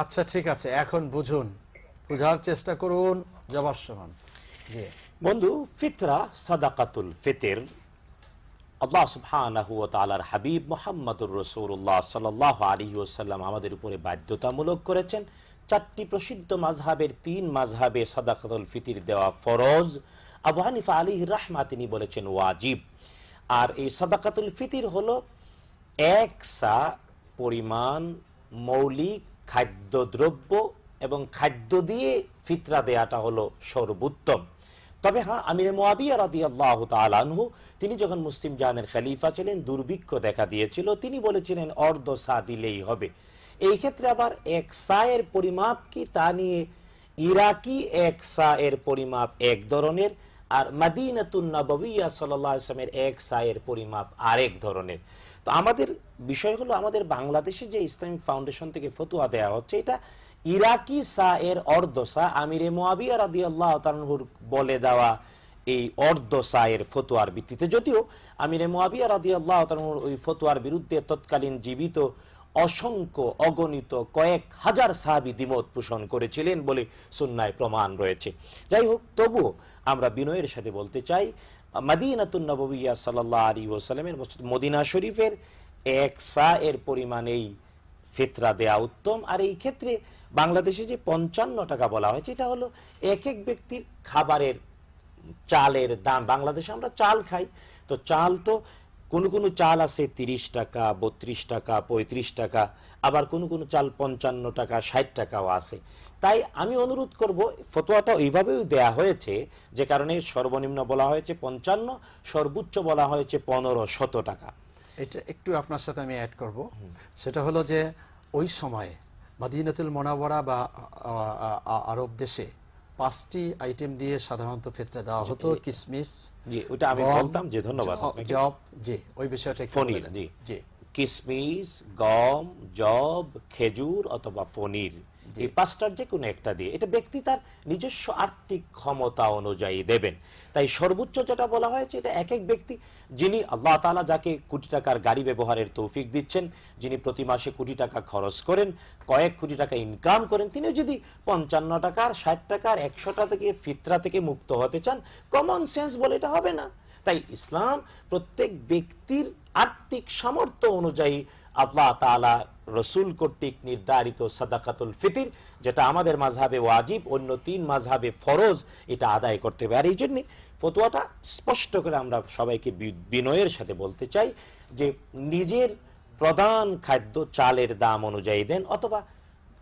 আচ্ছা ঠিক আছে এখন বুঝুন বুঝার চেষ্টা করুন জবাব সমান বন্ধু ফিতরা সাদাকাতুল ফিতের আল্লাহ সুবহানাহু ওয়া হাবিব মোহাম্মদুর রাসূলুল্লাহ সাল্লাল্লাহু আলাইহি ওসাল্লাম আমাদের উপরে বাধ্যতামূলক করেছেন চারটি প্রসিদ্ধ মাঝহাবের তিন মাঝহাবে সাদাকাতুল ফিতির দেওয়া ফরজ আবু হানিফা রাহমা তিনি বলেছেন ওয়াজিব আর এই সাদাকাতুল ফিতির হলো এক সা পরিমাণ মৌলিক খাদ্যদ্রব্য এবং খাদ্য দিয়ে ফিতরা দেয়াটা হলো সর্বোত্তম তবে হ্যাঁ আমির মোয়াবিয়া রাদি আল্লাহ তালানহু তিনি যখন মুসলিম জাহানের খালিফা ছিলেন দুর্ভিক্ষ দেখা দিয়েছিল তিনি বলেছিলেন অর্ধ সা দিলেই হবে এই ক্ষেত্রে আবার এক সায়ের পরিমাপ কি তা নিয়ে ইরাকি এক সা এর পরিমাপ এক ধরনের আর মাদিনাতুন সাল্লামের এক সায়ের পরিমাপ আরেক ধরনের তো আমাদের বিষয় হলো আমাদের বাংলাদেশে যে ইসলামিক ফাউন্ডেশন থেকে ফতুয়া দেয়া হচ্ছে এটা ইরাকি সা এর সা আমিরে মোয়াবিয়া রাদি আল্লাহ তানহুর বলে দেওয়া এই অর্ধ এর ফতুয়ার ভিত্তিতে যদিও আমিরে মোয়াবিয়া রাদি আল্লাহ তানহুর ওই ফতুয়ার বিরুদ্ধে তৎকালীন জীবিত অসংখ্য অগণিত কয়েক হাজার সাহাবি দ্বিমত পোষণ করেছিলেন বলে সুন্নায় প্রমাণ রয়েছে যাই হোক তবুও আমরা বিনয়ের সাথে বলতে চাই মাদিনাতুন নববিয়া সাল্লাহ আলী ওসালামের মদিনা শরীফের এক সা এর পরিমাণ এই ফেতরা দেয়া উত্তম আর এই ক্ষেত্রে বাংলাদেশে যে পঞ্চান্ন টাকা বলা হয়েছে এটা হলো এক এক ব্যক্তির খাবারের চালের দাম বাংলাদেশে আমরা চাল খাই তো চাল তো কোনো কোনো চাল আছে তিরিশ টাকা বত্রিশ টাকা পঁয়ত্রিশ টাকা আবার কোনো কোনো চাল পঞ্চান্ন টাকা ষাট টাকাও আছে তাই আমি অনুরোধ করব ফতোয়াটা ওইভাবেও দেয়া হয়েছে যে কারণে সর্বনিম্ন বলা হয়েছে পঞ্চান্ন সর্বোচ্চ বলা হয়েছে পনেরো শত টাকা এটা একটু আপনার সাথে আমি অ্যাড করব সেটা হলো যে ওই সময়ে মাদিনাতুল মোনাবরা বা আরব দেশে পাঁচটি আইটেম দিয়ে সাধারণত ফেতরে দেওয়া হতো কিসমিস জি ওটা আমি বলতাম যে ধন্যবাদ জব জি ওই বিষয়টা ফনির জি কিসমিস গম জব খেজুর অথবা ফনির এই পাঁচটার যে কোনো একটা দিয়ে এটা ব্যক্তি তার নিজস্ব আর্থিক ক্ষমতা অনুযায়ী দেবেন তাই সর্বোচ্চ যেটা বলা হয়েছে এটা এক এক ব্যক্তি যিনি আল্লাহ তালা যাকে কোটি টাকার গাড়ি ব্যবহারের তৌফিক দিচ্ছেন যিনি প্রতি মাসে কোটি টাকা খরচ করেন কয়েক কোটি টাকা ইনকাম করেন তিনি যদি পঞ্চান্ন টাকার ষাট টাকার একশোটা থেকে ফিতরা থেকে মুক্ত হতে চান কমন সেন্স বলে এটা হবে না তাই ইসলাম প্রত্যেক ব্যক্তির আর্থিক সামর্থ্য অনুযায়ী আল্লাহ তালা রসুল কর্তৃক নির্ধারিত সাদাকাতুল ফিতির যেটা আমাদের মাঝহাবে ওয়াজিব অন্য তিন মাঝহাবে ফরজ এটা আদায় করতে হবে আর এই জন্যে ফতোয়াটা স্পষ্ট করে আমরা সবাইকে বিনয়ের সাথে বলতে চাই যে নিজের প্রধান খাদ্য চালের দাম অনুযায়ী দেন অথবা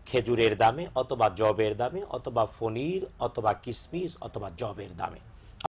খেজুরের দামে অথবা জবের দামে অথবা ফনির অথবা কিসমিস অথবা জবের দামে